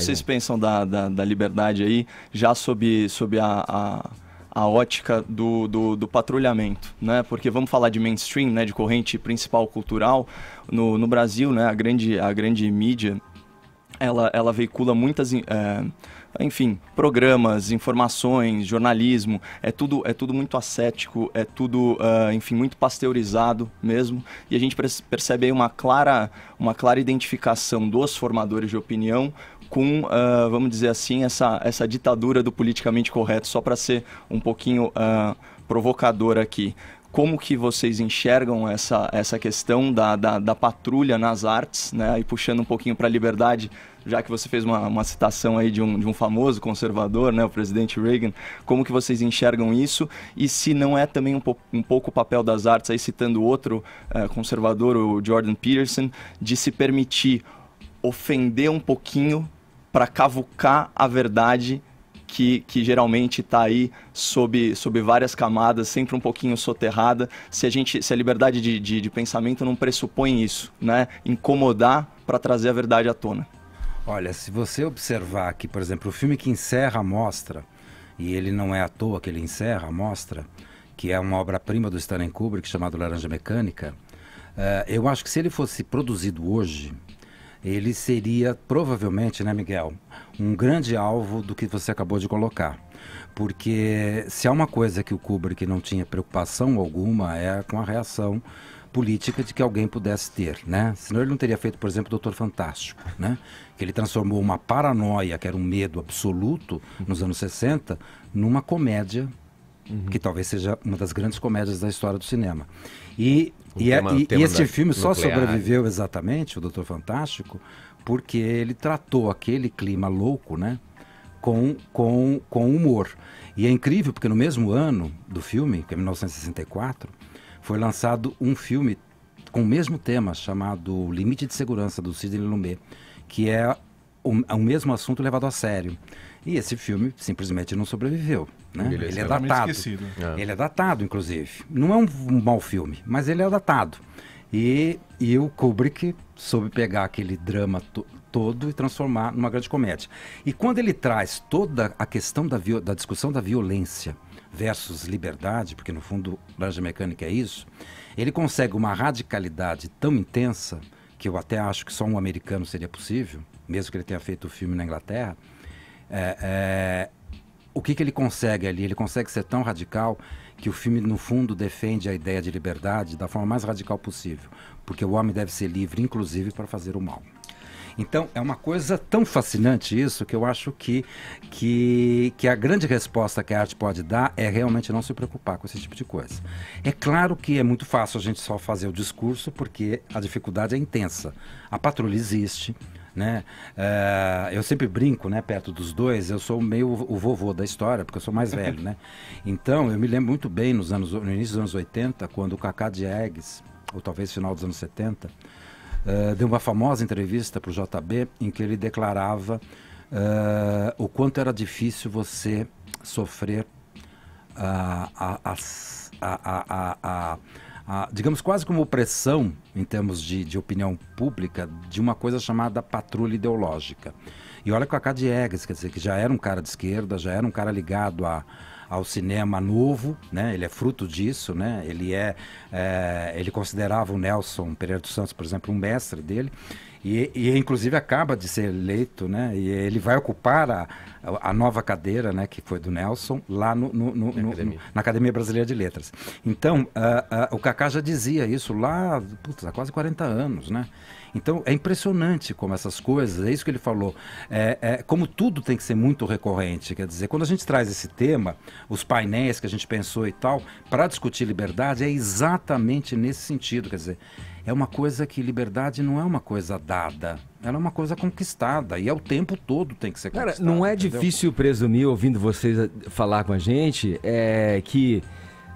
vocês é. pensam da, da, da, liberdade aí, já sob, sob a, a a ótica do, do, do, patrulhamento, né? Porque vamos falar de mainstream, né? De corrente principal cultural no, no Brasil, né? A grande, a grande mídia, ela, ela veicula muitas, é, enfim, programas, informações, jornalismo. É tudo, é tudo muito ascético, é tudo, uh, enfim, muito pasteurizado mesmo. E a gente percebe aí uma clara, uma clara identificação dos formadores de opinião com, uh, vamos dizer assim, essa, essa ditadura do politicamente correto, só para ser um pouquinho uh, provocador aqui. Como que vocês enxergam essa, essa questão da, da, da patrulha nas artes, né? E puxando um pouquinho para a liberdade, já que você fez uma, uma citação aí de um, de um famoso conservador, né, o presidente Reagan, como que vocês enxergam isso e se não é também um, po um pouco o papel das artes, aí citando outro eh, conservador, o Jordan Peterson, de se permitir ofender um pouquinho para cavucar a verdade que, que geralmente está aí sob, sob várias camadas, sempre um pouquinho soterrada, se a, gente, se a liberdade de, de, de pensamento não pressupõe isso, né? incomodar para trazer a verdade à tona. Olha, se você observar que, por exemplo, o filme que encerra a mostra, e ele não é à toa que ele encerra a mostra, que é uma obra-prima do Stanley Kubrick chamado Laranja Mecânica, uh, eu acho que se ele fosse produzido hoje, ele seria provavelmente, né, Miguel, um grande alvo do que você acabou de colocar. Porque se há uma coisa que o Kubrick não tinha preocupação alguma é com a reação política de que alguém pudesse ter, né? Senão ele não teria feito, por exemplo, Doutor Fantástico, né? Que ele transformou uma paranoia, que era um medo absoluto nos anos 60, numa comédia uhum. que talvez seja uma das grandes comédias da história do cinema. E, é, e, tema, e, e este filme nuclear. só sobreviveu exatamente, o Doutor Fantástico, porque ele tratou aquele clima louco, né? Com, com, com humor. E é incrível porque no mesmo ano do filme, que é 1964, foi lançado um filme com o mesmo tema chamado Limite de Segurança do Sidney Lumet, que é o, o mesmo assunto levado a sério. E esse filme simplesmente não sobreviveu. Né? ele é datado. É. Ele é datado, inclusive. Não é um, um mau filme, mas ele é datado. E, e o Kubrick soube pegar aquele drama to, todo e transformar numa grande comédia. E quando ele traz toda a questão da, da discussão da violência versus liberdade, porque no fundo Laranja Mecânica é isso, ele consegue uma radicalidade tão intensa que eu até acho que só um americano seria possível, mesmo que ele tenha feito o filme na Inglaterra, é, é, o que, que ele consegue ali? Ele consegue ser tão radical que o filme, no fundo, defende a ideia de liberdade da forma mais radical possível, porque o homem deve ser livre, inclusive, para fazer o mal. Então, é uma coisa tão fascinante isso que eu acho que, que, que a grande resposta que a arte pode dar é realmente não se preocupar com esse tipo de coisa. É claro que é muito fácil a gente só fazer o discurso porque a dificuldade é intensa. A patrulha existe, né? Uh, eu sempre brinco, né? Perto dos dois, eu sou meio o vovô da história, porque eu sou mais velho, né? Então, eu me lembro muito bem nos anos, no início dos anos 80, quando o Cacá Diegues, ou talvez final dos anos 70, eh, deu uma famosa entrevista para o JB em que ele declarava uh, o quanto era difícil você sofrer ah, a, a, a, a, a, digamos, quase como pressão, em termos de, de opinião pública, de uma coisa chamada patrulha ideológica. E olha com a Cadiegas, quer dizer, que já era um cara de esquerda, já era um cara ligado a ao cinema novo, né? Ele é fruto disso, né? Ele é, é, ele considerava o Nelson Pereira dos Santos, por exemplo, um mestre dele. E, e inclusive acaba de ser eleito, né? E ele vai ocupar a, a nova cadeira, né, que foi do Nelson, lá no, no, no, na, academia. na, academia. Brasileira de Letras. Então, uh, uh, o Cacá já dizia isso lá, putz, há quase 40 anos, né? Então é impressionante como essas coisas, é isso que ele falou, é, é, como tudo tem que ser muito recorrente. Quer dizer, quando a gente traz esse tema, os painéis que a gente pensou e tal, para discutir liberdade, é exatamente nesse sentido. Quer dizer, é uma coisa que liberdade não é uma coisa dada, ela é uma coisa conquistada e é o tempo todo tem que ser Cara, não é entendeu? difícil presumir, ouvindo vocês falar com a gente, é que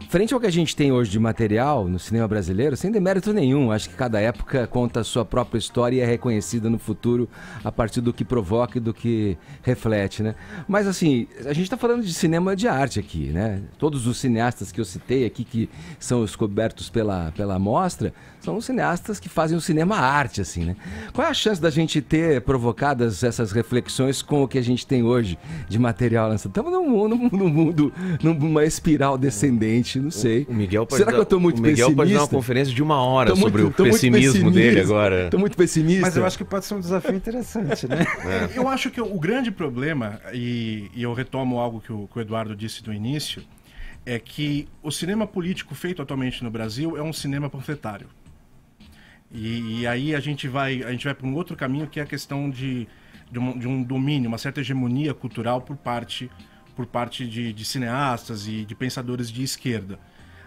Frente ao que a gente tem hoje de material no cinema brasileiro, sem demérito nenhum, acho que cada época conta a sua própria história e é reconhecida no futuro a partir do que provoca e do que reflete, né? Mas assim, a gente está falando de cinema de arte aqui, né? Todos os cineastas que eu citei aqui, que são os cobertos pela, pela mostra, são os cineastas que fazem o cinema arte, assim, né? Qual é a chance da gente ter provocadas essas reflexões com o que a gente tem hoje de material Estamos num, num, num mundo, numa espiral descendente gente, não sei. O Miguel pode Será dar, que eu tô muito o Miguel pessimista? pode dar uma conferência de uma hora tô sobre muito, o pessimismo dele agora. Tô muito pessimista. Mas eu acho que pode ser um desafio interessante, né? É. Eu acho que o grande problema, e, e eu retomo algo que o, que o Eduardo disse no início, é que o cinema político feito atualmente no Brasil é um cinema panfletário. E, e, aí a gente vai, a gente vai para um outro caminho que é a questão de, de um, de, um, domínio, uma certa hegemonia cultural por parte por parte de, de cineastas e de pensadores de esquerda.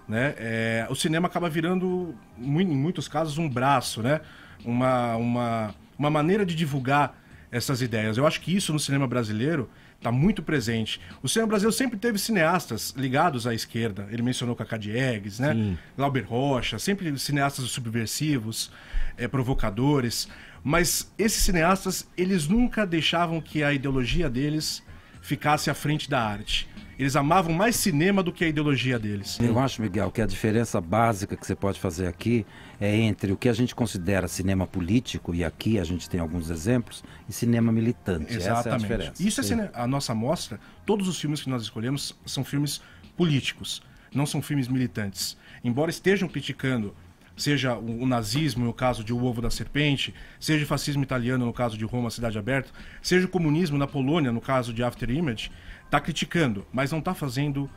Né? É, o cinema acaba virando, em muitos casos, um braço, né? uma, uma, uma maneira de divulgar essas ideias. Eu acho que isso no cinema brasileiro está muito presente. O cinema brasileiro sempre teve cineastas ligados à esquerda. Ele mencionou Cacá Diegues, né? Glauber Rocha, sempre cineastas subversivos, é, provocadores. Mas esses cineastas, eles nunca deixavam que a ideologia deles ficasse à frente da arte. Eles amavam mais cinema do que a ideologia deles. Eu acho, Miguel, que a diferença básica que você pode fazer aqui é entre o que a gente considera cinema político, e aqui a gente tem alguns exemplos, e cinema militante. Exatamente. É a Isso é a nossa amostra. Todos os filmes que nós escolhemos são filmes políticos, não são filmes militantes. Embora estejam criticando seja o nazismo no caso de O Ovo da Serpente, seja o fascismo italiano no caso de Roma, Cidade Aberta, seja o comunismo na Polônia no caso de After Image, está criticando, mas não está fazendo,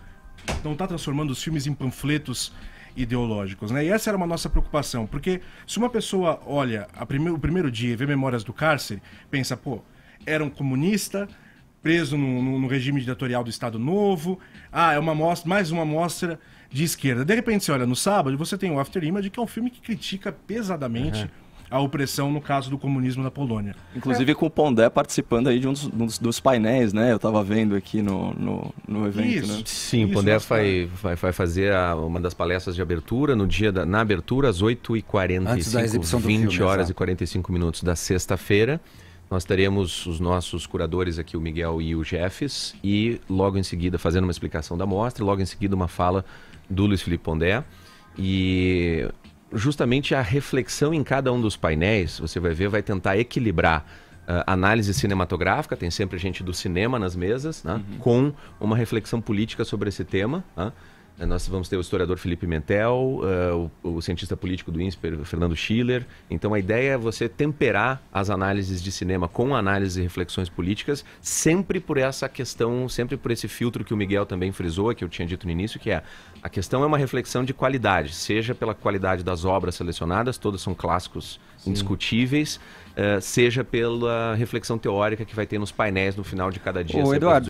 não está transformando os filmes em panfletos ideológicos, né? E essa era uma nossa preocupação, porque se uma pessoa olha prime o primeiro dia e vê Memórias do Cárcere, pensa, pô, era um comunista, preso no, no, no regime ditatorial do Estado Novo. Ah, é uma mostra, mais uma amostra de esquerda. De repente, você olha no sábado, você tem o After Image, que é um filme que critica pesadamente. Uhum a opressão no caso do comunismo na Polônia. Inclusive é. com o Pondé participando aí de um dos, dos, painéis, né? Eu estava vendo aqui no, no, no evento, isso, né? Sim, isso, o Pondé vai, vai, vai, fazer a, uma das palestras de abertura no dia da, na abertura às 8h45, Antes 20 do filme, horas e 45 minutos da sexta-feira. Nós teremos os nossos curadores aqui, o Miguel e o Jeffes, e logo em seguida, fazendo uma explicação da mostra, logo em seguida uma fala do Luiz Felipe Pondé. E justamente a reflexão em cada um dos painéis, você vai ver, vai tentar equilibrar Uh, análise cinematográfica, tem sempre gente do cinema nas mesas, né? uhum. com uma reflexão política sobre esse tema. Né, é, nós vamos ter o historiador Felipe Mentel, uh, o, o, cientista político do INSPER, Fernando Schiller. Então a ideia é você temperar as análises de cinema com análises e reflexões políticas, sempre por essa questão, sempre por esse filtro que o Miguel também frisou, que eu tinha dito no início, que é a questão é uma reflexão de qualidade, seja pela qualidade das obras selecionadas, todas são clássicos Sim. indiscutíveis, uh, seja pela reflexão teórica que vai ter nos painéis no final de cada dia. Ô, é Eduardo,